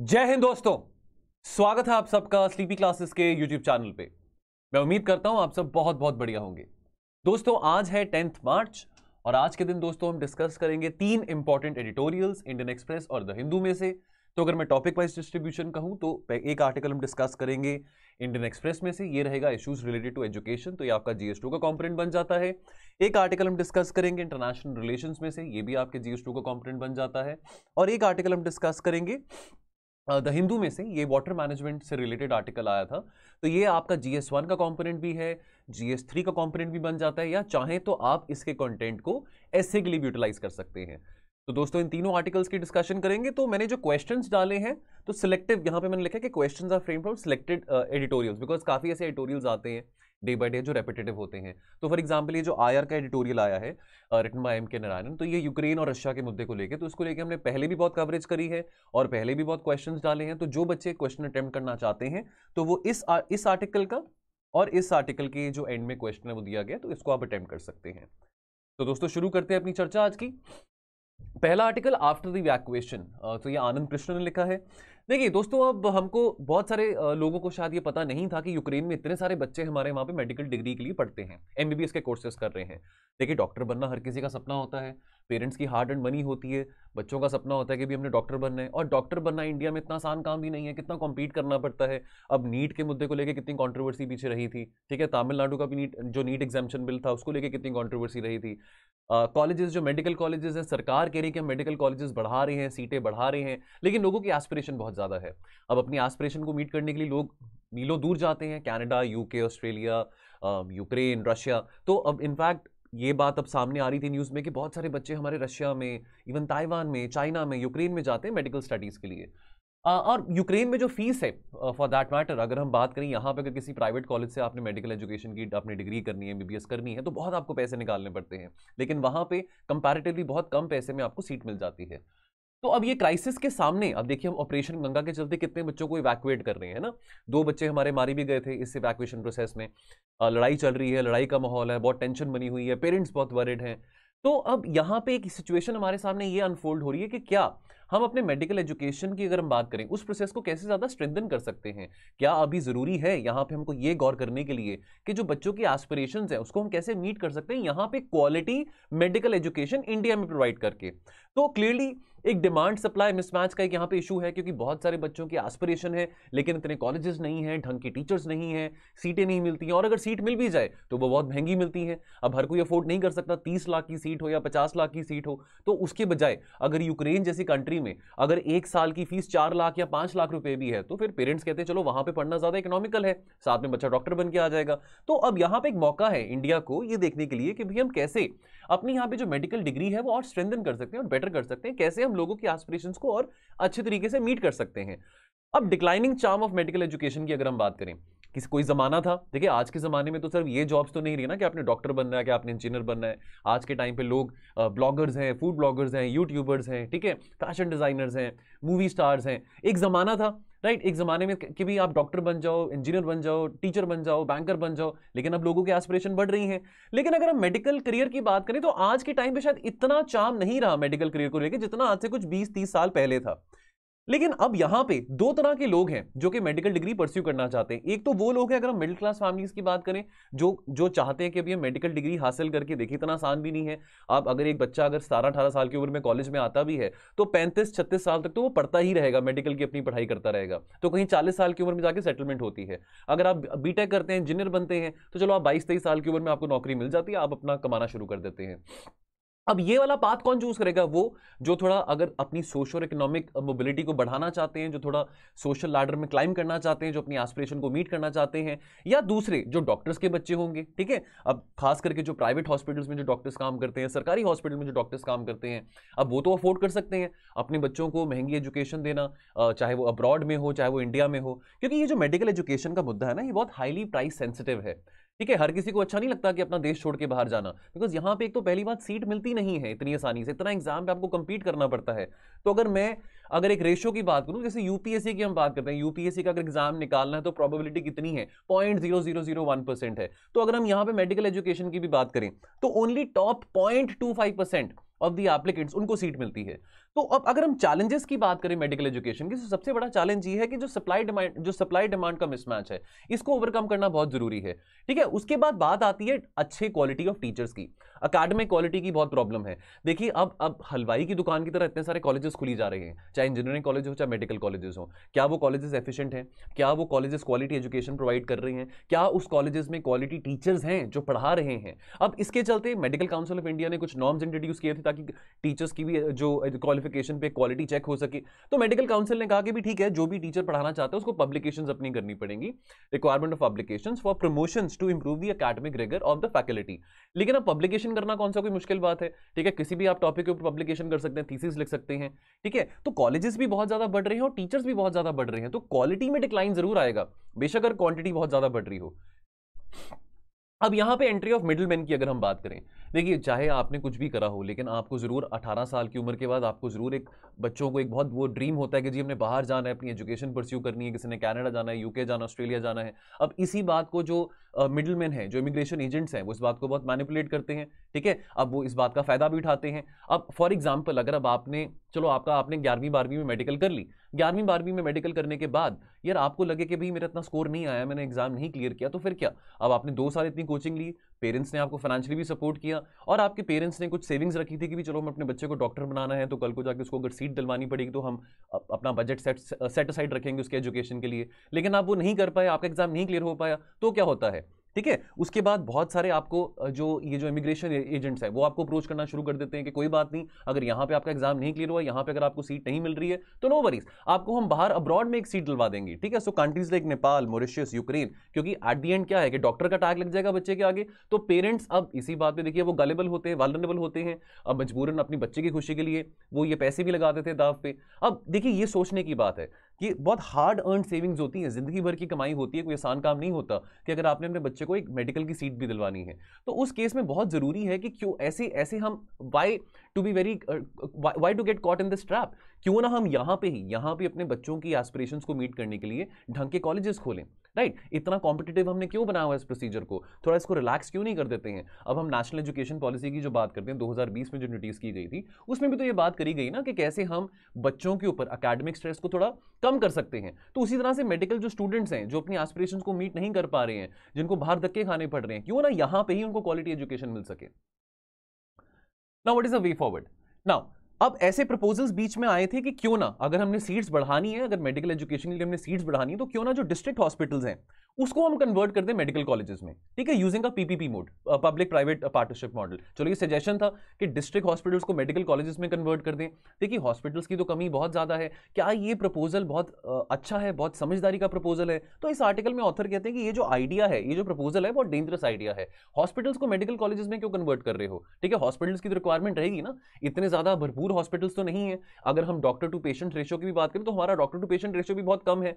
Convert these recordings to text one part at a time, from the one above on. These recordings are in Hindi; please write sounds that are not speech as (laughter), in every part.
जय हिंद दोस्तों स्वागत है आप सबका स्लीपी क्लासेस के यूट्यूब चैनल पे मैं उम्मीद करता हूं आप सब बहुत बहुत बढ़िया होंगे दोस्तों आज है टेंथ मार्च और आज के दिन दोस्तों हम डिस्कस करेंगे तीन इंपॉर्टेंट एडिटोरियल्स इंडियन एक्सप्रेस और द हिंदू में से तो अगर मैं टॉपिक वाइज डिस्ट्रीब्यूशन कहूँ तो एक आर्टिकल हम डिस्कस करेंगे इंडियन एक्सप्रेस में से ये रहेगा इश्यूज रिलेटेड टू एजुकेशन तो ये आपका जी का कॉम्पोनेंट बन जाता है एक आर्टिकल हम डिस्कस करेंगे इंटरनेशनल रिलेशन में से ये भी आपके जी का कॉम्पोनेंट बन जाता है और एक आर्टिकल हम डिस्कस करेंगे द हिंदू में से ये वाटर मैनेजमेंट से रिलेटेड आर्टिकल आया था तो ये आपका जी एस वन का कॉम्पोनेंट भी है जी एस थ्री का कॉम्पोनेंट भी बन जाता है या चाहें तो आप इसके कॉन्टेंट को ऐसे के लिए भी यूटिलाइज कर सकते हैं तो दोस्तों इन तीनों आर्टिकल्स की डिस्कशन करेंगे तो मैंने जो क्वेश्चंस डाले हैं तो सिलेक्टिव यहाँ पे मैंने लिखा कि questions are frame from selected editorials because काफ़ी ऐसे एडिटोरियल्स आते हैं डे बाई डे जो रेपिटेटिव होते हैं तो फॉर एग्जांपल ये जो आयर का एडिटोरियल आया है रिटन बाय एम के नारायणन तो ये यूक्रेन और रशिया के मुद्दे को लेकर तो इसको लेकर हमने पहले भी बहुत कवरेज करी है और पहले भी बहुत क्वेश्चन डाले हैं तो जो बच्चे क्वेश्चन अटैम्प्ट करना चाहते हैं तो वो इस आ, इस आर्टिकल का और इस आर्टिकल के जो एंड में क्वेश्चन है वो दिया गया तो इसको आप अटैम्प्ट कर सकते हैं तो दोस्तों शुरू करते हैं अपनी चर्चा आज की पहला आर्टिकल आफ्टर द वैक्वेशन तो ये आनंद कृष्ण ने लिखा है देखिए दोस्तों अब हमको बहुत सारे लोगों को शायद ये पता नहीं था कि यूक्रेन में इतने सारे बच्चे हमारे वहाँ पे मेडिकल डिग्री के लिए पढ़ते हैं एमबीबीएस के कोर्सेज कर रहे हैं देखिए डॉक्टर बनना हर किसी का सपना होता है पेरेंट्स की हार्ड एंड मनी होती है बच्चों का सपना होता है कि भी हमने डॉक्टर बनना है और डॉक्टर बनना इंडिया में इतना आसान काम भी नहीं है कितना कॉम्पीट करना पड़ता है अब नीट के मुद्दे को लेकर कितनी कॉन्ट्रोवर्सी पीछे रही थी ठीक है तमिलनाडु का भी नीट जो नीट एग्जामेशन बिल था उसको लेकर कितनी कॉन्ट्रोवर्सी रही थी कॉलेजेस जो मेडिकल कॉलेजेस हैं सरकार कह रही है कि हम मेडिकल कॉलेजेस बढ़ा रहे हैं सीटें बढ़ा रहे हैं लेकिन लोगों की एस्पिरेशन बहुत ज़्यादा है अब अपनी एस्पिरेशन को मीट करने के लिए लोग मीलों दूर जाते हैं Canada UK Australia Ukraine Russia तो अब इनफैक्ट ये बात अब सामने आ रही थी न्यूज़ में कि बहुत सारे बच्चे हमारे रशिया में इवन ताइवान में चाइना में यूक्रेन में जाते हैं मेडिकल स्टडीज़ के लिए और यूक्रेन में जो फीस है फॉर दैट मैटर अगर हम बात करें यहाँ पर अगर किसी प्राइवेट कॉलेज से आपने मेडिकल एजुकेशन की अपनी डिग्री करनी है एमबीबीएस करनी है तो बहुत आपको पैसे निकालने पड़ते हैं लेकिन वहाँ पे कंपैरेटिवली बहुत कम पैसे में आपको सीट मिल जाती है तो अब ये क्राइसिस के सामने अब देखिए हम ऑपरेशन गंगा के चलते कितने बच्चों को इवैक्यूएट कर रहे हैं ना दो बच्चे हमारे मारे भी गए थे इस इवैक्यूएशन प्रोसेस में लड़ाई चल रही है लड़ाई का माहौल है बहुत टेंशन बनी हुई है पेरेंट्स बहुत वरिड हैं तो अब यहाँ पे एक सिचुएशन हमारे सामने ये अनफोल्ड हो रही है कि क्या हम अपने मेडिकल एजुकेशन की अगर हम बात करें उस प्रोसेस को कैसे ज़्यादा स्ट्रेंथन कर सकते हैं क्या अभी ज़रूरी है यहाँ पे हमको ये गौर करने के लिए कि जो बच्चों की एस्पिरेशंस हैं उसको हम कैसे मीट कर सकते हैं यहाँ पे क्वालिटी मेडिकल एजुकेशन इंडिया में प्रोवाइड करके तो क्लियरली एक डिमांड सप्लाई मिसमैच का एक यहाँ पे इशू है क्योंकि बहुत सारे बच्चों की एस्पिरेशन है लेकिन इतने कॉलेजेस नहीं हैं ढंग के टीचर्स नहीं हैं सीटें नहीं मिलती हैं और अगर सीट मिल भी जाए तो वो बहुत महंगी मिलती हैं अब हर कोई अफोर्ड नहीं कर सकता तीस लाख की सीट हो या पचास लाख की सीट हो तो उसके बजाय अगर यूक्रेन जैसी कंट्री में अगर एक साल की फीस चार लाख या पाँच लाख रुपये भी है तो फिर पेरेंट्स कहते हैं चलो वहाँ पर पढ़ना ज़्यादा इकोनॉमिकल है साथ में बच्चा डॉक्टर बन के आ जाएगा तो अब यहाँ पर एक मौका है इंडिया को ये देखने के लिए कि भाई हम कैसे अपनी यहाँ पे जो मेडिकल डिग्री है वो और स्ट्रेंथन कर सकते हैं और बेटर कर सकते हैं कैसे हम लोगों की एस्पिरेशन को और अच्छे तरीके से मीट कर सकते हैं अब declining charm of medical education की अगर हम बात करें किसी कोई ज़माना था देखिए आज के ज़माने में तो सिर्फ ये जॉब्स तो नहीं रही ना कि आपने डॉक्टर बनना है कि आपने इंजीनियर बनना है आज के टाइम पे लोग ब्लॉगर्स हैं फूड ब्लॉगर्स हैं यूट्यूबर्स हैं ठीक है फैशन डिज़ाइनर्स हैं मूवी स्टार्स हैं एक ज़माना था राइट एक ज़माने में कि भी आप डॉक्टर बन जाओ इंजीनियर बन जाओ टीचर बन जाओ बैंकर बन जाओ लेकिन अब लोगों की एस्पिरेशन बढ़ रही है लेकिन अगर हम मेडिकल करियर की बात करें तो आज के टाइम पर शायद इतना चाम नहीं रहा मेडिकल करियर को लेकर जितना आज से कुछ बीस तीस साल पहले था लेकिन अब यहां पे दो तरह के लोग हैं जो कि मेडिकल डिग्री परस्यू करना चाहते हैं एक तो वो लोग हैं अगर हम मिडिल क्लास फैमिलीज की बात करें जो जो चाहते हैं कि अभी हम मेडिकल डिग्री हासिल करके देखें इतना आसान भी नहीं है आप अगर एक बच्चा अगर सतारह अठारह साल की उम्र में कॉलेज में आता भी है तो पैंतीस छत्तीस साल तक तो वो पढ़ता ही रहेगा मेडिकल की अपनी पढ़ाई करता रहेगा तो कहीं चालीस साल की उम्र में जाकर सेटलमेंट होती है अगर आप बी करते हैं इंजीनियर बनते हैं तो चलो आप बाईस तेईस साल की उम्र में आपको नौकरी मिल जाती है आप अपना कमाना शुरू कर देते हैं अब ये वाला पाथ कौन चूज करेगा वो जो थोड़ा अगर अपनी सोशल और इकोनॉमिक मोबिलिटी को बढ़ाना चाहते हैं जो थोड़ा सोशल लाडर में क्लाइम करना चाहते हैं जो अपनी एस्पिरेशन को मीट करना चाहते हैं या दूसरे जो डॉक्टर्स के बच्चे होंगे ठीक है अब खास करके जो प्राइवेट हॉस्पिटल्स में जो डॉक्टर्स काम करते हैं सरकारी हॉस्पिटल में जो डॉक्टर्स काम करते हैं अब वो तो अफोर्ड कर सकते हैं अपने बच्चों को महंगी एजुकेशन देना चाहे वो अब्रॉड में हो चाहे वो इंडिया में हो क्योंकि ये जो मेडिकल एजुकेशन का मुद्दा है ना ये बहुत हाईली प्राइस सेंसिटिव है ठीक है हर किसी को अच्छा नहीं लगता कि अपना देश छोड़ के बाहर जाना बिकॉज यहाँ पे एक तो पहली बात सीट मिलती नहीं है इतनी आसानी से इतना एग्जाम पे आपको कम्पीट करना पड़ता है तो अगर मैं अगर एक रेशो की बात करूँ जैसे यूपीएससी की हम बात करते हैं यूपीएससी का अगर एग्जाम निकालना है तो प्रॉबिलिटी कितनी है point zero zero zero one percent है तो अगर हम यहाँ पे मेडिकल एजुकेशन की भी बात करें तो only top point two five percent of the applicants उनको सीट मिलती है तो अब अगर हम चैलेंजेस की बात करें मेडिकल एजुकेशन की तो सबसे बड़ा चैलेंज ये है कि जो सप्लाई डिमांड जो सप्लाई डिमांड का मिसमैच है इसको ओवरकम करना बहुत जरूरी है ठीक है उसके बाद बात आती है अच्छे क्वालिटी ऑफ टीचर्स की अकेडमिक क्वालिटी की बहुत प्रॉब्लम है देखिए अब अब हलवाई की दुकान की तरह इतने सारे कॉलेजेस खुली जा रहे हैं चाहे इंजीनियरिंग कॉलेज हो चाहे मेडिकल कॉलेजेस हो क्या वो कॉलेजेस एफिशिएंट हैं क्या वो कॉलेजेस क्वालिटी एजुकेशन प्रोवाइड कर रहे हैं क्या उस कॉलेजेस में क्वालिटी टीचर्स हैं जो पढ़ा रहे हैं अब इसके चलते मेडिकल काउंसिल ऑफ इंडिया ने कुछ नॉर्म्स इंट्रोड्यूस किए थे ताकि टीचर्स की भी जो क्वालिफिकेशन पे क्वालिटी चेक हो सके तो मेडिकल काउंसिल ने कहा कि भी ठीक है जो भी टीचर पढ़ाना चाहते हैं उसको पब्लिकेशन अपनी करनी पड़ेंगी requirement of publication for promotion to improve the academic rigour of the faculty लेकिन अब पब्लिकेशन करना कौन सा कोई मुश्किल बात है ठीक है किसी भी आप टॉपिक के ऊपर पब्लिकेशन कर सकते हैं थीसिस लिख सकते हैं ठीक है तो कॉलेजेस भी बहुत ज्यादा बढ़ रहे हैं और टीचर्स भी बहुत ज्यादा बढ़ रहे हैं तो क्वालिटी में डिक्लाइन जरूर आएगा बेशक अगर क्वांटिटी बहुत ज्यादा बढ़ रही हो अब यहाँ पे एंट्री ऑफ मिडिल मैन की अगर हम बात करें देखिए चाहे आपने कुछ भी करा हो लेकिन आपको ज़रूर 18 साल की उम्र के बाद आपको ज़रूर एक बच्चों को एक बहुत वो ड्रीम होता है कि जी हमने बाहर जाना है अपनी एजुकेशन परस्यू करनी है किसी ने कनाडा जाना है यूके जाना ऑस्ट्रेलिया जाना है अब इसी बात को जो मिडिल मैन है जो इमिग्रेशन एजेंट्स हैं वो इस बात को बहुत मैनिपुलेट करते हैं ठीक है अब वो इस बात का फ़ायदा भी उठाते हैं अब फॉर एग्जाम्पल अगर अब आपने चलो आपका आपने ग्यारहवीं बारहवीं में मेडिकल कर ली ग्यारहवीं बारहवीं में मेडिकल करने के बाद यार आपको लगे कि भाई मेरा इतना स्कोर नहीं आया मैंने एग्जाम नहीं क्लियर किया तो फिर क्या अब आपने दो साल इतनी कोचिंग ली पेरेंट्स ने आपको फाइनेंशियली भी सपोर्ट किया और आपके पेरेंट्स ने कुछ सेविंग्स रखी थी कि भी चलो हम अपने बच्चे को डॉक्टर बनाना है तो कल को जाकर उसको अगर सीट दिलवानी पड़ेगी तो हम अपना बजट सेट सेट असाइड रखेंगे उसके एजुकेशन के लिए लेकिन आप वो नहीं कर पाए आपका एग्जाम नहीं क्लियर हो पाया तो क्या होता है ठीक है उसके बाद बहुत सारे आपको जो ये जो इमिग्रेशन एजेंट्स हैं वो आपको अप्रोच करना शुरू कर देते हैं कि कोई बात नहीं अगर यहाँ पे आपका एग्जाम नहीं क्लियर हुआ यहाँ पे अगर आपको सीट नहीं मिल रही है तो नो वरीज आपको हम बाहर अब्रॉड में एक सीट दिलवा देंगे ठीक है so countries like Nepal Mauritius Ukraine क्योंकि एट दी एंड क्या है कि डॉक्टर का टैग लग जाएगा बच्चे के आगे तो पेरेंट्स अब इसी बात पर देखिए वो गलेबल होते हैं वालनेबल होते हैं अब मजबूरन अपनी बच्चे की खुशी के लिए वो ये पैसे भी लगा देते हैं दाव पे अब देखिए ये सोचने की बात है कि बहुत हार्ड अर्न सेविंग्स होती हैं ज़िंदगी भर की कमाई होती है कोई आसान काम नहीं होता कि अगर आपने अपने बच्चे को एक मेडिकल की सीट भी दिलवानी है तो उस केस में बहुत ज़रूरी है कि क्यों ऐसे ऐसे हम by to be very why to get caught in this trap क्यों ना हम यहाँ पे ही यहाँ पे अपने बच्चों की एस्पिरेशन को मीट करने के लिए ढंग के कॉलेजेस खोलें राइट right? इतना कॉम्पिटेटिव हमने क्यों बनाया हुआ इस प्रोसीजर को थोड़ा इसको रिलैक्स क्यों नहीं कर देते हैं अब हम नेशनल एजुकेशन पॉलिसी की जो बात करते हैं 2020 में जो नोटिस की गई थी उसमें भी तो ये बात करी गई ना कि कैसे हम बच्चों के ऊपर अकेडमिक स्ट्रेस को थोड़ा कम कर सकते हैं तो उसी तरह से मेडिकल जो स्टूडेंट्स हैं जो अपनी एस्पिरेशन को मीट नहीं कर पा रहे हैं जिनको बाहर धक्के खाने पड़ रहे हैं क्यों ना यहाँ पर ही उनको क्वालिटी एजुकेशन मिल सके now what is a way forward now अब ऐसे प्रपोजल्स बीच में आए थे कि क्यों ना अगर हमने सीट्स बढ़ानी है अगर मेडिकल एजुकेशन के लिए हमने सीट्स बढ़ानी है तो क्यों ना जो डिस्ट्रिक्ट हॉस्पिटल्स हैं उसको हम कन्वर्ट करते हैं मेडिकल कॉलेजेस में ठीक है using a PPP mode public private partnership model चलो ये सजेशन था कि डिस्ट्रिक्ट हॉस्पिटल्स को मेडिकल कॉलेजेस में कन्वर्ट कर दें देखिए हॉस्पिटल्स की तो कमी बहुत ज़्यादा है क्या ये प्रपोजल बहुत uh, अच्छा है बहुत समझदारी का प्रपोजल है तो इस आर्टिकल में ऑथर कहते हैं कि ये जो आइडिया है ये जो प्रपोजल है बहुत डेंजरस आइडिया है हॉस्पिटल्स को मेडिकल कॉलेजेस में क्यों कन्वर्ट कर रहे हो ठीक है हॉस्पिटल्स की तो रिक्वायरमेंट रहेगी ना इतने ज़्यादा भरपूर हॉस्पिटल्स तो नहीं है अगर हम डॉक्टर टू पेशेंट रेशो की भी बात करें तो हमारा डॉक्टर टू पेशेंट रेशो भी बहुत कम है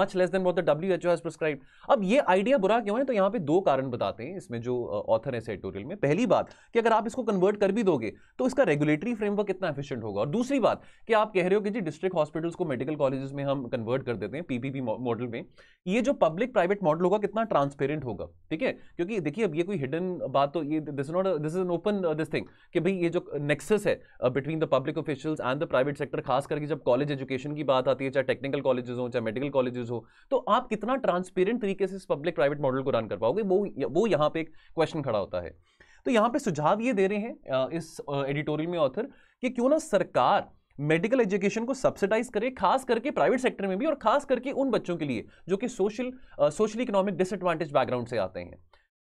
much less than what the W H O as prescribe अब ये आइडिया बुरा क्यों है तो यहाँ पे दो कारण बताते हैं इसमें जो ऑथर है सेटोरियल में पहली बात कि अगर आप इसको कन्वर्ट कर भी दोगे तो इसका रेगुलेटरी फ्रेमवर्क कितना एफिशिएंट होगा और दूसरी बात कि आप कह रहे हो कि जी डिस्ट्रिक्ट हॉस्पिटल्स को मेडिकल कॉलेज में हम कन्वर्ट कर देते हैं पीपीपी मॉडल में ये जो पब्लिक प्राइवेट मॉडल होगा कितना ट्रांसपेरेंट होगा ठीक है क्योंकि देखिए अब ये कोई हिडन बात तो ये this not this is an open this thing कि भाई ये जो नेक्सेस है between the public officials and the private sector खास करके जब कॉलेज एजुकेशन की बात आती है चाहे टेक्निकल कॉलेजेस हो चाहे मेडिकल कॉलेजेस हो तो आप कितना ट्रांसपेरेंट तरीके से इस पब्लिक प्राइवेट मॉडल को रन कर पाओगे वो वो यहाँ पे एक क्वेश्चन खड़ा होता है तो यहाँ पे सुझाव ये दे रहे हैं इस एडिटोरियल में ऑथर कि क्यों ना सरकार मेडिकल एजुकेशन को सब्सिडाइज करे खास करके प्राइवेट सेक्टर में भी और खास करके उन बच्चों के लिए जो कि social social economic disadvantage background से आते हैं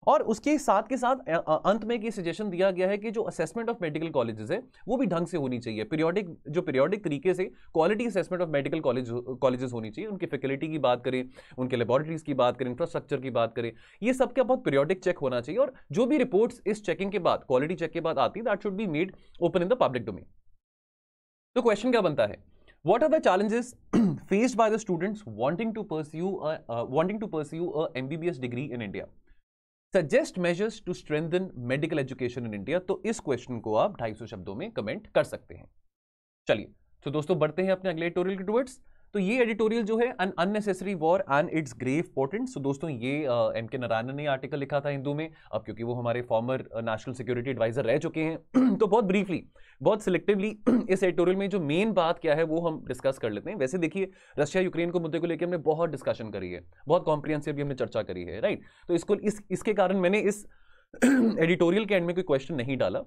और उसके साथ के साथ अंत में ये सजेशन दिया गया है कि जो असेसमेंट ऑफ मेडिकल कॉलेजेस है वो भी ढंग से होनी चाहिए पीरियोडिक जो पीरियोडिक तरीके से quality assessment of medical college colleges होनी चाहिए उनकी फैकल्टी की बात करें उनके लेबॉरेटरीज की बात करें इंफ्रास्ट्रक्चर की बात करें ये सब का बहुत पीरियोडिक चेक होना चाहिए और जो भी रिपोर्ट्स इस चेकिंग के बाद क्वालिटी चेक के बाद आती है that should be made open in the public domain तो क्वेश्चन क्या बनता है what are the challenges (clears throat) faced by the students wanting to pursue a, uh, wanting to pursue a mbbs degree in india suggest measures to strengthen medical education in India तो इस क्वेश्चन को आप 250 शब्दों में कमेंट कर सकते हैं चलिए तो दोस्तों बढ़ते हैं अपने अगले टोरियल टूवर्ड्स तो ये एडिटोरियल जो है un unnecessary war and it's grave portent so दोस्तों ये एम के नारायणन ने आर्टिकल लिखा था हिंदू में अब क्योंकि वो हमारे फॉर्मर नेशनल सिक्योरिटी एडवाइजर रह चुके हैं (clears throat) तो बहुत ब्रीफली बहुत सिलेक्टिवली (clears throat) इस एडिटोरियल में जो मेन बात क्या है वो हम डिस्कस कर लेते हैं वैसे देखिए रशिया यूक्रेन को मुद्दे को लेकर हमने बहुत डिस्कशन करी है बहुत कॉम्प्रिहेंसिवली हमने चर्चा करी है राइट तो इसको इस इसके कारण मैंने इस एडिटोरियल (clears throat) के एंड में कोई क्वेश्चन नहीं डाला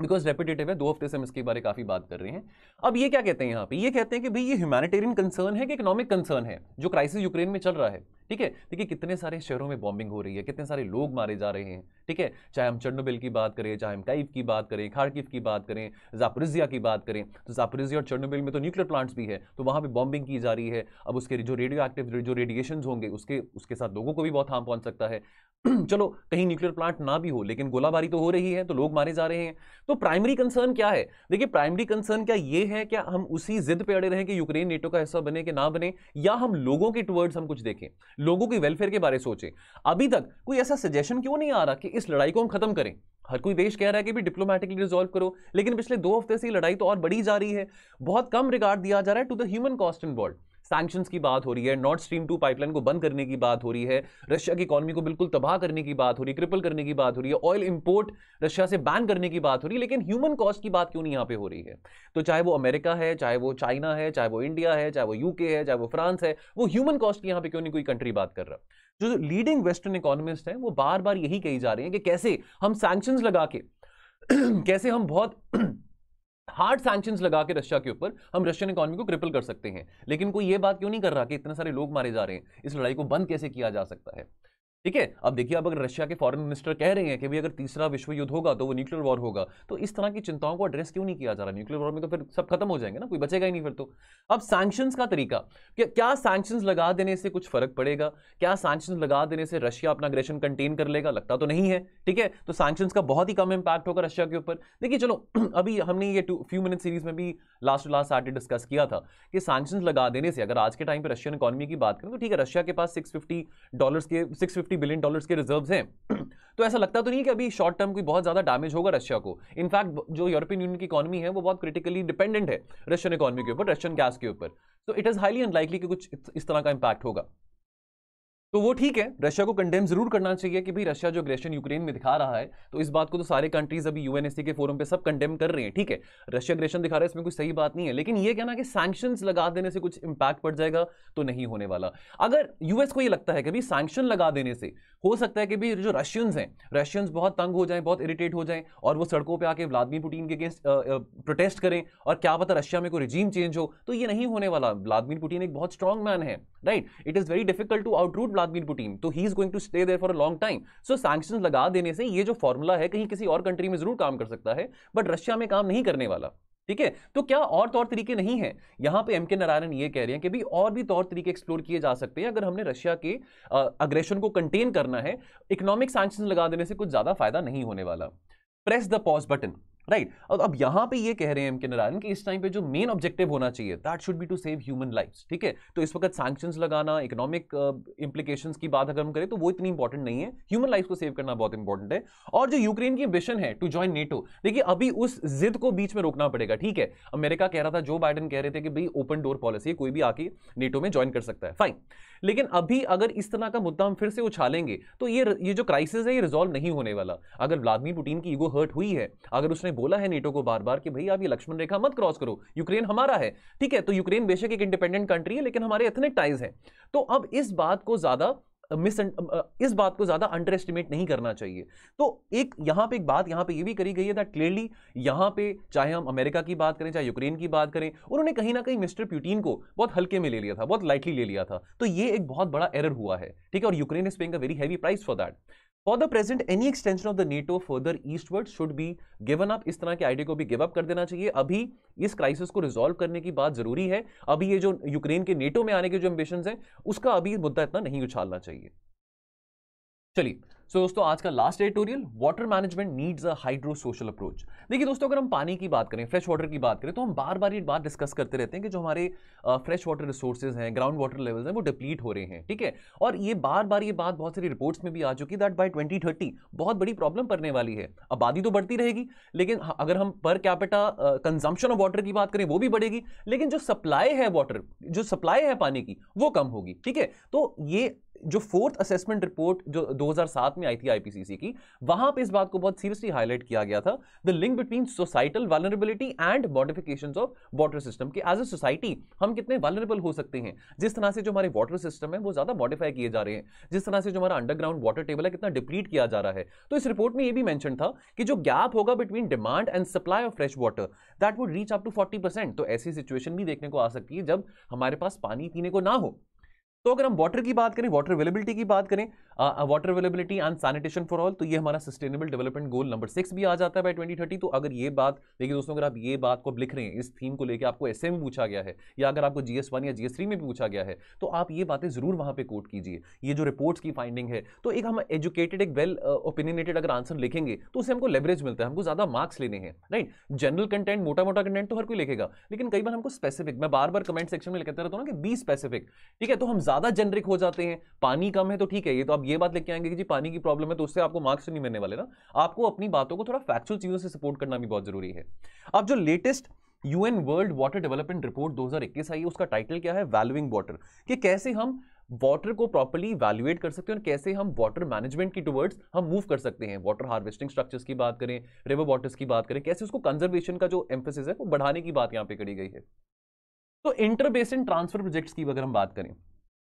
बिकॉज रेपिटेटिव है दो हफ्ते से हम इसके बारे काफ़ी बात कर रहे हैं अब ये क्या कहते हैं यहाँ पे ये कहते हैं कि भाई ये ह्यूमैनिटेरियन कंसर्न है कि इकोनॉमिक कंसर्न है जो क्राइसिस यूक्रेन में चल रहा है ठीक है देखिए कितने सारे शहरों में बॉम्बिंग हो रही है कितने सारे लोग मारे जा रहे हैं ठीक है चाहे हम चर्नोबिल की बात करें चाहे हम काइव की बात करें खारकिव की बात करें जापरिजिया की बात करें तो जापरिजिया और चर्नोबिल में तो न्यूक्लियर प्लांट्स भी है तो वहाँ पर बॉम्बिंग की जा रही है अब उसके जो रेडियो एक्टिव जो रेडिएशन होंगे उसके उसके साथ लोगों को भी बहुत हार्म पहुँच सकता है (clears throat) चलो कहीं न्यूक्लियर प्लांट ना भी हो लेकिन गोलाबारी तो हो रही है तो लोग मारे जा रहे हैं तो प्राइमरी कंसर्न क्या है देखिए प्राइमरी कंसर्न क्या ये है क्या हम उसी जिद पे अड़े रहें कि यूक्रेन नेटो का हिस्सा बने कि ना बने या हम लोगों के टूवर्ड्स हम कुछ देखें लोगों की वेलफेयर के बारे सोचें अभी तक कोई ऐसा सजेशन क्यों नहीं आ रहा कि इस लड़ाई को हम खत्म करें हर कोई देश कह रहा है कि भी डिप्लोमेटिकली रिजॉल्व करो लेकिन पिछले दो हफ्ते से लड़ाई तो और बढ़ी जा रही है बहुत कम रिगार्ड दिया जा रहा है to the human cost involve sanction की बात हो रही है नॉर्थ स्ट्रीम टू पाइपलाइन को बंद करने की बात हो रही है रशिया की इकॉनमी को बिल्कुल तबाह करने की बात हो रही है क्रिपल करने की बात हो रही है ऑयल इंपोर्ट रशिया से बैन करने की बात हो रही है लेकिन ह्यूमन कॉस्ट की बात क्यों नहीं यहाँ पे हो रही है तो चाहे वो अमेरिका है चाहे वो चाइना है चाहे वो इंडिया है चाहे वो यूके है चाहे वो फ्रांस है वो ह्यूमन कॉस्ट की यहाँ पे क्यों नहीं कोई कंट्री बात कर रहा जो लीडिंग वेस्टर्न इकोनॉमिस्ट हैं वो बार बार यही कही जा रही है कि कैसे हम सैक्शन लगा के (clears throat) कैसे हम बहुत हार्ड सैंक्शन लगा के रशिया के ऊपर हम रशियन इकोनॉमी को क्रिपल कर सकते हैं लेकिन कोई ये बात क्यों नहीं कर रहा कि इतने सारे लोग मारे जा रहे हैं इस लड़ाई को बंद कैसे किया जा सकता है ठीक है अब देखिए अब अगर रशिया के फॉरेन मिनिस्टर कह रहे हैं कि भाई अगर तीसरा विश्व युद्ध होगा तो वो न्यूक्लियर वॉर होगा तो इस तरह की चिंताओं को एड्रेस क्यों नहीं किया जा रहा न्यूक्लियर वॉर में तो फिर सब खत्म हो जाएंगे ना कोई बचेगा ही नहीं फिर तो अब सैंक्शंस का तरीका क्या क्या लगा देने से कुछ फर्क पड़ेगा क्या सैंक्शंस लगा देने से रशिया अपना अग्रेशन कंटेन कर लेगा लगता तो नहीं है ठीक है तो सैक्शन का बहुत ही कम इंपैक्ट होगा रशिया के ऊपर देखिए चलो (clears throat) अभी हमने ये फ्यू मिनट सीरीज में भी लास्ट लास्ट सैटरडे डिस्कस किया था कि सैक्शन लगा देने से अगर आज के टाइम पर रशियन इकोनॉमी की बात करें तो ठीक है रशिया के पास सिक्स डॉलर के सिक्स फिफ्टी बिलियन डॉलर्स के रिजर्व हैं (clears throat) तो ऐसा लगता तो नहीं कि अभी शॉर्ट टर्म कोई बहुत ज़्यादा डैमेज होगा रशिया को इनफैक्ट जो यूरोपियन यूनियन की इकॉनमी है वो बहुत क्रिटिकली डिपेंडेंट है रशियन इकॉनमी के ऊपर रशियन गैस के ऊपर तो इट इज़ हाईली अनलाइकली कि कुछ इस तरह का इंपैक्ट होगा तो वो ठीक है रशिया को कंडेम जरूर करना चाहिए कि भाई रशिया जो अग्रेशन यूक्रेन में दिखा रहा है तो इस बात को तो सारे कंट्रीज अभी यूएनएससी के फोरम पे सब कंडेम कर रहे हैं ठीक है रशिया अग्रेशन दिखा रहा है इसमें कोई सही बात नहीं है लेकिन ये कहना कि सैंक्शन लगा देने से कुछ इंपैक्ट पड़ जाएगा तो नहीं होने वाला अगर यूएस को ये लगता है कि भाई सैंक्शन लगा देने से हो सकता है कि भाई जो रशियंस हैं रशियंस बहुत तंग हो जाए बहुत इरिटेट हो जाए और वो सड़कों पर आके व्लादिमिर पुटिन के अगेंस्ट प्रोटेस्ट करें और क्या पता रशिया में कोई रिजीम चेंज हो तो ये नहीं होने वाला व्लादिमिर पुटिन एक बहुत स्ट्रॉन्ग मैन है right it is very difficult to outroot Vladimir Putin तो he is going to stay there for a long time so sanction लगा देने से ये जो फॉर्मूला है कहीं किसी और कंट्री में जरूर काम कर सकता है बट रशिया में काम नहीं करने वाला ठीक है तो क्या और तौर तरीके नहीं है यहां पे एमके नारायण ये कह रहे हैं कि भी और भी तौर तरीके एक्सप्लोर किए जा सकते हैं अगर हमने रशिया के अग्रेशन को कंटेन करना है इकोनॉमिक सैंक्शन लगा देने से कुछ ज्यादा फायदा नहीं होने वाला press the pause button right right. अब यहां पे ये कह रहे हैं एम के नारायण कि इस टाइम पे जो मेन ऑब्जेक्टिव होना चाहिए that should be to save human life ठीक है तो इस वक्त सैक्शन लगाना इकोनॉमिक इंप्लीकेशन uh, की बात अगर हम करें तो वो इतनी इंपॉर्टेंट नहीं है ह्यूमन लाइफ को सेव करना बहुत इंपॉर्टेंट है और जो यूक्रेन की विशन है टू ज्वाइन नेटो देखिए अभी उस जिद को बीच में रोकना पड़ेगा ठीक है अमेरिका कह रहा था जो बाइडन कह रहे थे कि भाई ओपन डोर पॉलिसी कोई भी आके नेटो में ज्वाइन कर सकता है फाइन लेकिन अभी अगर इस तरह का मुद्दा हम फिर से उछालेंगे तो ये ये जो क्राइसिस है ये रिजोल्व नहीं होने वाला अगर व्लादिमिर पुटिन की ईगो हर्ट हुई है अगर उसने बोला है नेटो को बार बार कि भाई आप ये लक्ष्मण रेखा मत क्रॉस करो यूक्रेन हमारा है ठीक है तो यूक्रेन बेशक एक इंडिपेंडेंट कंट्री है लेकिन हमारे एथनिक टाइज है तो अब इस बात को ज़्यादा मिस इस बात को ज़्यादा अंडर एस्टिमेट नहीं करना चाहिए तो एक यहां पे एक बात यहां पे ये भी करी गई है दैट क्लियरली यहां पे चाहे हम अमेरिका की बात करें चाहे यूक्रेन की बात करें उन्होंने कहीं ना कहीं मिस्टर प्यूटीन को बहुत हल्के में ले लिया था बहुत लाइटली ले लिया था तो ये एक बहुत बड़ा एरर हुआ है ठीक है और Ukraine is paying a very heavy price for that for the present any extension of the NATO further eastward should be given up इस तरह के आइडिया को भी गिव अप कर देना चाहिए अभी इस क्राइसिस को रिजॉल्व करने की बात जरूरी है अभी ये जो यूक्रेन के नेटो में आने के जो एम्बिशन हैं उसका अभी मुद्दा इतना नहीं उछालना चाहिए चलिए सो so, दोस्तों आज का last editorial water management needs a hydro social approach देखिए दोस्तों अगर हम पानी की बात करें फ्रेश वाटर की बात करें तो हम बार बार ये बात डिस्कस करते रहते हैं कि जो हमारे फ्रेश वाटर रिसोर्सेज हैं ग्राउंड वाटर लेवल्स हैं वो डिप्लीट हो रहे हैं ठीक है और ये बार बार ये बात बहुत सारी रिपोर्ट्स में भी आ चुकी है दैट बाई ट्वेंटी थर्टी बहुत बड़ी प्रॉब्लम पड़ने वाली है आबादी तो बढ़ती रहेगी लेकिन अगर हम per capita consumption of water की बात करें वो भी बढ़ेगी लेकिन जो सप्लाई है वाटर जो सप्लाई है पानी की वो कम होगी ठीक है तो ये जो फोर्थ असेसमेंट रिपोर्ट जो 2007 में आई थी आईपीसीसी की वहां पे इस बात को बहुत सीरियसली हाईलाइट किया गया था the link between societal vulnerability and modification of water system कि एज ए सोसाइटी हम कितने वालनरेबल हो सकते हैं जिस तरह से जो हमारे वाटर सिस्टम है वो ज़्यादा मॉडिफाई किए जा रहे हैं जिस तरह से जो हमारा अंडरग्राउंड वाटर टेबल है कितना डिप्लीट किया जा रहा है तो इस रिपोर्ट में यह भी मैंशन था कि जो गैप होगा between demand and supply of fresh water that would reach up to forty तो ऐसी सिचुएशन भी देखने को आ सकती है जब हमारे पास पानी पीने को ना हो तो अगर हम वाटर की बात करें वाटर अवेलेबिलिटी की बात करें water availability and sanitation for all तो ये हमारा sustainable development goal number six भी आ जाता है बाय 2030 तो अगर ये बात देखिए दोस्तों अगर आप ये बात को लिख रहे हैं इस थीम को लेकर आपको एस में पूछा गया है या अगर आपको जीएस वन या जीएस में भी पूछा गया है तो आप ये बातें जरूर वहां पर कोट कीजिए ये जो रिपोर्ट्स की फाइंडिंग है तो एक हम एजुकेटेड एक वेल ओपिनियनेटेड अगर आंसर लिखेंगे तो उससे हमको लेवरेज मिलता है हमको ज़्यादा मार्क्स लेने हैं राइट जनरल कंटेंट मोटा मोटा कंटेंट तो हर कोई लिखेगा लेकिन कई बार हमको स्पेसिफिक मैं बार बार कमेंट सेक्शन में लिखता रहता हूँ ना कि बी स्पेसिफिक ठीक है तो हम ज्यादा जेनरिक हो जाते हैं पानी कम है तो ठीक है ये तो आप ये बात लेके आएंगे कि जी पानी की प्रॉब्लम है तो उससे आपको मार्क्स नहीं मिलने वाले ना आपको अपनी बातों को थोड़ा फैक्चुअल चीजों से सपोर्ट करना भी बहुत जरूरी है अब जो latest UN world water development report 2021 आई उसका टाइटल क्या है वैल्यूइंग वाटर कि कैसे हम वाटर को प्रॉपरली वैल्यूएट कर सकते हैं और कैसे हम वाटर मैनेजमेंट की टुवर्ड्स हम मूव कर सकते हैं वाटर हार्वेस्टिंग स्ट्रक्चर्स की बात करें रिवर वाटर्स की बात करें कैसे उसको कंजर्वेशन का जो एम्फोसिस है वो बढ़ाने की बात यहाँ पे करी गई है तो इंटर ट्रांसफर प्रोजेक्ट्स की अगर हम बात करें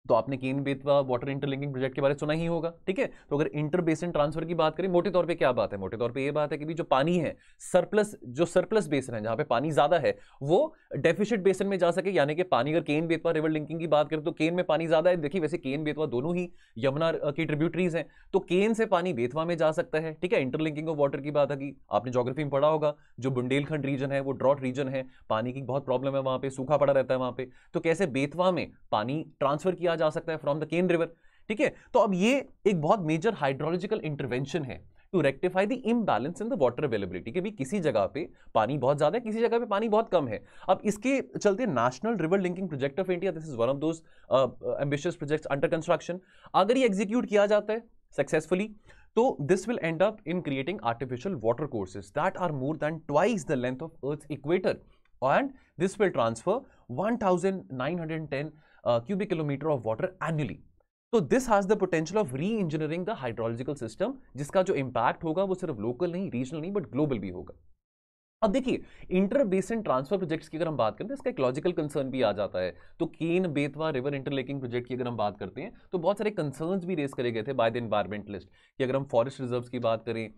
तो आपने Ken Betwa water interlinking project के बारे में सुना ही होगा ठीक है तो अगर इंटर बेसन ट्रांसफर की बात करें मोटे तौर पे क्या बात है मोटे तौर पे ये बात है कि भी जो पानी है सरप्लस जो सरप्लस बेसन है जहां पे पानी ज्यादा है वो डेफिशिट बेसन में जा सके यानी कि पानी अगर केन बेतवा रिवर लिंकिंग की बात करें तो केन में पानी ज्यादा है देखिए वैसे केन बेतवा दोनों ही यमुना की ट्रिब्यूटरीज हैं तो केन से पानी बेतवा में जा सकता है ठीक है इंटरलिंकिंग ऑफ वाटर की बात है आपने जोग्राफी में पढ़ा होगा जो बुंदेलखंड रीजन है वो ड्रॉट रीजन है पानी की बहुत प्रॉब्लम है वहां पर सूखा पड़ा रहता है वहां पर तो कैसे बेतवा में पानी ट्रांसफर किया किया जा सकता है फ्रॉम द केन रिवर ठीक है तो अब ये एक बहुत मेजर हाइड्रोलॉजिकल इंटरवेंशन है to rectify the imbalance in the water availability के भी किसी जगह पे पानी बहुत ज़्यादा है किसी जगह पे पानी बहुत कम है अब इसके चलते national river linking project of India this is one of those ambitious projects under construction अगर ये एग्जीक्यूट किया जाता है सक्सेसफुली तो this will end up in creating artificial water courses that are more than twice the length of earth equator and this will transfer one thousand nine hundred and ten cubic kilometre of water annually तो this has the potential of re engineering the hydrological system जिसका जो इंपैक्ट होगा वो सिर्फ लोकल नहीं रीजनल नहीं बट ग्लोबल भी होगा अब देखिए इंटर बेसिन ट्रांसफर प्रोजेक्ट्स की अगर हम बात करते हैं इसका एक लॉजिकल कंसर्न भी आ जाता है तो Ken Betwa river interlinking project की अगर हम बात करते हैं तो बहुत सारे कंसर्न्स भी रेस करे गए थे बाय द इन्वायरमेंटलिस्ट कि अगर हम फॉरेस्ट रिजर्व्स की बात करें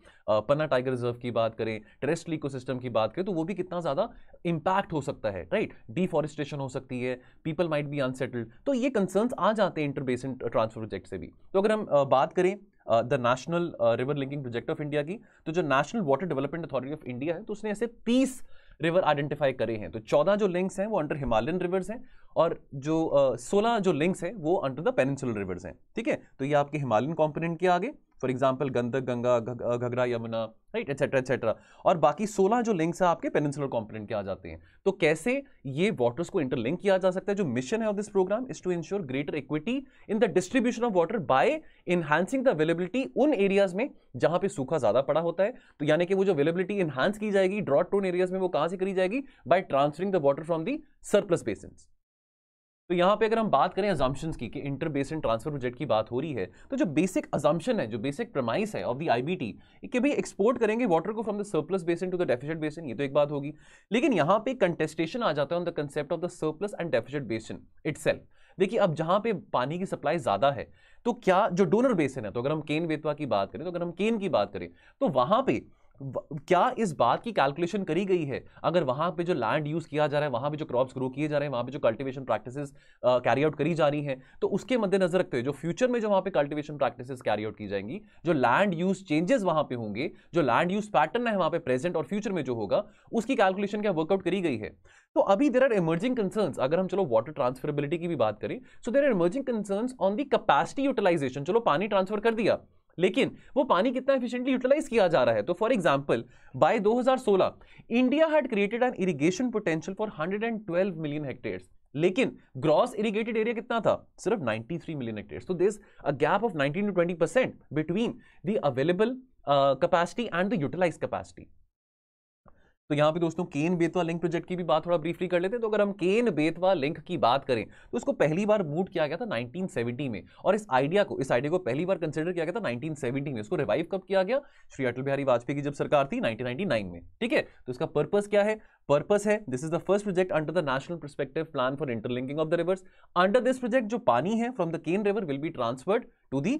पन्ना टाइगर रिजर्व की बात करें टेरेस्ट इको की बात करें तो वो भी कितना ज़्यादा इम्पैक्ट हो सकता है राइट डिफॉरेस्टेशन हो सकती है पीपल माइट बी अनसेटल्ड तो ये कंसर्न्स आ जाते हैं इंटर बेसिन ट्रांसफर प्रोजेक्ट से भी तो अगर हम बात करें the national river linking project of India की तो जो national water development authority of India है तो उसने ऐसे तीस रिवर आइडेंटिफाई करे हैं तो चौदह जो लिंक्स हैं वो अंडर हिमालयन रिवर्स हैं और जो सोलह uh, जो लिंक्स हैं वो अंडर द पेनिनसुलर रिवर्स हैं ठीक है तो ये आपके हिमालयन कॉम्पोनेंट के आगे फॉर एग्जाम्पल गंदक गंगा घघरा यमुना राइट एट्सेट्रा एट्सेट्रा और बाकी सोलह जो लिंक्स हैं आपके पेनिसुलर कॉम्पोनेंट के आ जाते हैं तो कैसे ये वाटर्स को इंटरलिंक किया जा सकता है जो मिशन है of this programme is to ensure greater equity in the distribution of water by enhancing the availability उन एरियाज में जहां पे सूखा ज्यादा पड़ा होता है तो यानी कि वो जो अवेलेबिलिटी इन्हांस की जाएगी ड्रॉट टोन एरियाज में वो कहां से करी जाएगी by transferring the water from the surplus basin तो यहाँ पे अगर हम बात करें अजम्पन्स की कि इंटर बेसन ट्रांसफर प्रोजेक्ट की बात हो रही है तो जो बेसिक अजम्पन है जो बेसिक प्रमाइस है ऑफ द आईबीटी कि भाई एक्सपोर्ट करेंगे वाटर को from the surplus basin to the deficient basin ये तो एक बात होगी लेकिन यहाँ पे कंटेस्टेशन आ जाता है on the concept of the surplus and deficient basin it देखिए अब जहाँ पे पानी की सप्लाई ज़्यादा है तो क्या जो डोनर बेसन है तो अगर हम केन बेतवा की बात करें तो अगर हम केन की बात करें तो वहाँ पर क्या इस बात की कैलकुलेशन करी गई है अगर वहां पे जो लैंड यूज़ किया जा रहा है वहां पे जो क्रॉप्स ग्रो किए जा रहे हैं वहां पे जो कल्टीवेशन प्रैक्टिसेस कैरी आउट करी जा रही हैं तो उसके मद्देनजर रखते हुए जो फ्यूचर में जो वहां पे कल्टीवेशन प्रैक्टिसेस कैरी आउट की जाएंगी जो लैंड यूज़ चेंजेस वहां पे होंगे जो लैंड यूज़ पैटर्न है वहां पर प्रेजेंट और फ्यूचर में जो होगा उसकी कैलकुलेशन क्या वर्कआउट करी गई है तो अभी देर आर इमर्जिंग कंसर्न अगर हम चलो वाटर ट्रांसफरबिलिटी की भी बात करें so there are emerging concern on the capacity utilisation चलो पानी ट्रांसफर कर दिया लेकिन वो पानी कितना एफिशिएंटली यूटिलाइज किया जा रहा है तो for example by 2016 India had created an irrigation potential for 112 million hectares लेकिन ग्रॉस इरिगेटेड एरिया कितना था सिर्फ 93 मिलियन हेक्टेयर्स तो this a gap of 19 to 20 percent between the available capacity and the utilise capacity तो यहाँ पे दोस्तों केन बेतवा लिंक प्रोजेक्ट की भी बात थोड़ा ब्रीफली कर लेते हैं तो अगर हम केन बेतवा लिंक की बात करें तो उसको पहली बार बूट किया गया था 1970 में और इस आइडिया को इस आइडिया को पहली बार कंसिडर किया गया था नाइनटीन में उसको रिवाइव कब किया गया श्री अटल बिहारी वाजपेयी की जब सरकार थी नाइनटीन में ठीक है तो इसका पर्पज क्या है पर्पस है this is the first project under the national perspective plan for interlinking of the rivers under this project जो पानी है from the Ken river will be transferred to the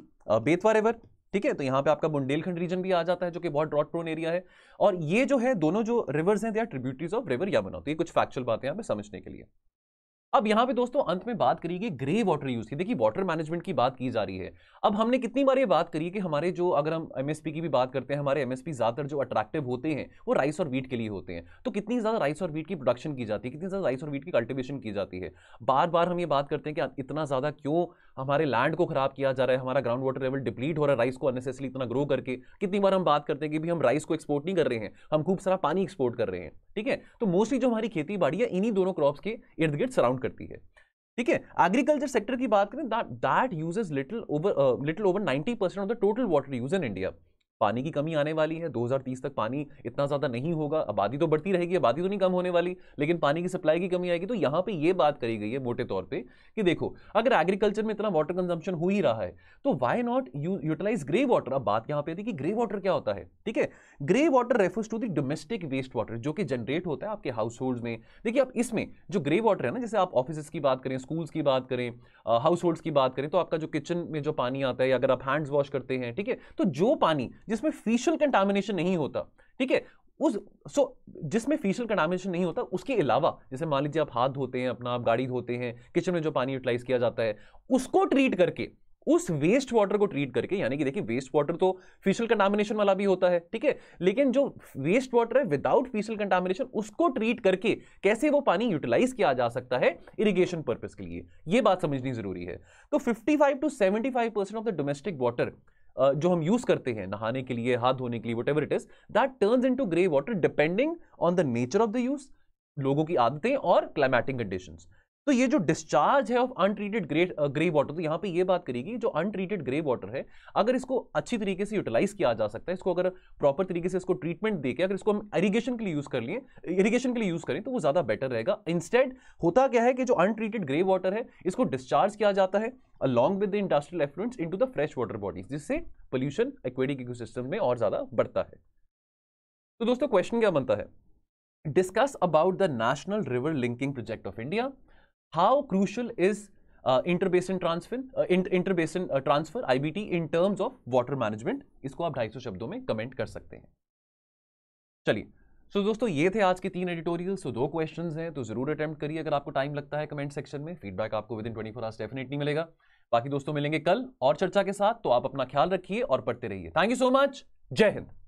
Betwa river ठीक है तो यहां पे आपका बुंदेलखंड रीजन भी आ जाता है जो कि बहुत ड्रॉट प्रोन एरिया है और ये जो है दोनों जो रिवर्स हैं they are tributaries of river या तो कुछ फैक्चुअल बातें यहां पर समझने के लिए अब यहां पे दोस्तों अंत में बात करिए ग्रे वाटर यूज की देखिए वाटर मैनेजमेंट की बात की जा रही है अब हमने कितनी बार ये बात करी कि हमारे जो अगर हम एमएसपी की भी बात करते हैं हमारे एमएसपी ज्यादातर जो अट्रैक्टिव होते हैं वो राइस और वीट के लिए होते हैं तो कितनी ज्यादा राइस और वीट की प्रोडक्शन की जाती है कितनी ज्यादा राइस और वीट की कल्टिवेशन की जाती है बार बार हम ये बात करते हैं कि इतना ज्यादा क्यों हमारे लैंड को खराब किया जा रहा है हमारा ग्राउंड वाटर लेवल डिप्लीट हो रहा है राइस को अननेसेसरी इतना ग्रो करके कितनी बार हम बात करते हैं कि भी हम राइस को एक्सपोर्ट नहीं कर रहे हैं हम खूब सारा पानी एक्सपोर्ट कर रहे हैं ठीक है तो मोस्टली जो हमारी खेती बाड़ी है इन्हीं दोनों क्रॉप्स के इर्द गिर्द सराउंड करती है ठीक है एग्रीकल्चर सेक्टर की बात करें that that uses little over little over 90 percent of the total water use in India पानी की कमी आने वाली है 2030 तक पानी इतना ज़्यादा नहीं होगा आबादी तो बढ़ती रहेगी आबादी तो नहीं कम होने वाली लेकिन पानी की सप्लाई की कमी आएगी तो यहाँ पे ये बात करी गई है मोटे तौर पे कि देखो अगर एग्रीकल्चर में इतना वाटर कंजम्पशन हो ही रहा है तो why not you utilise grey water अब बात यहाँ पे थी कि ग्रे वाटर क्या होता है ठीक है grey water refers to the domestic waste water जो कि जनरेट होता है आपके हाउस होल्ड में देखिए अब इसमें जो ग्रे वाटर है ना जैसे आप ऑफिस की बात करें स्कूल्स की बात करें हाउस होल्ड्स की बात करें तो आपका जो किचन में जो पानी आता है अगर आप हैंड्स वॉश करते हैं ठीक है तो जो पानी जिसमें फीशल कंटामिनेशन नहीं होता ठीक है उस सो so, जिसमें फीशल कंटामिनेशन नहीं होता उसके अलावा जैसे मान लीजिए आप हाथ धोते हैं अपना आप गाड़ी धोते हैं किचन में जो पानी यूटिलाइज किया जाता है उसको ट्रीट करके उस वेस्ट वाटर को ट्रीट करके यानी कि देखिए वेस्ट वाटर तो फिशल कंटामिनेशन वाला भी होता है ठीक है लेकिन जो वेस्ट वाटर है विदाउट फिशल कंटामिनेशन उसको ट्रीट करके कैसे वो पानी यूटिलाइज किया जा सकता है इरिगेशन पर्पज के लिए ये बात समझनी जरूरी है तो 55 to 75 percent of the domestic water जो हम यूज करते हैं नहाने के लिए हाथ धोने के लिए whatever it is that turns into grey water depending on the nature of the use लोगों की आदतें और क्लाइमेटिक कंडीशन तो ये जो डिस्चार्ज है of untreated grey grey water तो यहाँ पे ये बात करेगी जो अनट्रीटेड ग्रे वाटर है अगर इसको अच्छी तरीके से यूटिलाइज किया जा सकता है इसको अगर प्रॉपर तरीके से इसको ट्रीटमेंट देके अगर इसको हम इरीगेशन के लिए यूज कर लिए इरीगेशन के लिए यूज करें तो वो ज्यादा बेटर रहेगा इंस्टेड होता क्या है कि जो अनट्रीटेड ग्रे वाटर है इसको डिस्चार्ज किया जाता है along with the industrial effluents into the fresh water bodies जिससे पोल्यूशन एक्वेटिक इकोसिस्टम में और ज्यादा बढ़ता है तो दोस्तों क्वेश्चन क्या बनता है discuss about the national river linking project of India how crucial is uh, interbasin transfer uh, interbasin uh, transfer IBT in terms of water management इसको आप 250 शब्दों में कमेंट कर सकते हैं चलिए सो so, दोस्तों ये थे आज के तीन एडिटोरियल सो so दो क्वेश्चन हैं तो जरूर अटेम्प्ट करिए अगर आपको टाइम लगता है कमेंट सेक्शन में फीडबैक आपको within twenty four hours definitely मिलेगा बाकी दोस्तों मिलेंगे कल और चर्चा के साथ तो आप अपना ख्याल रखिए और पढ़ते रहिए थैंक यू सो मच जय हिंद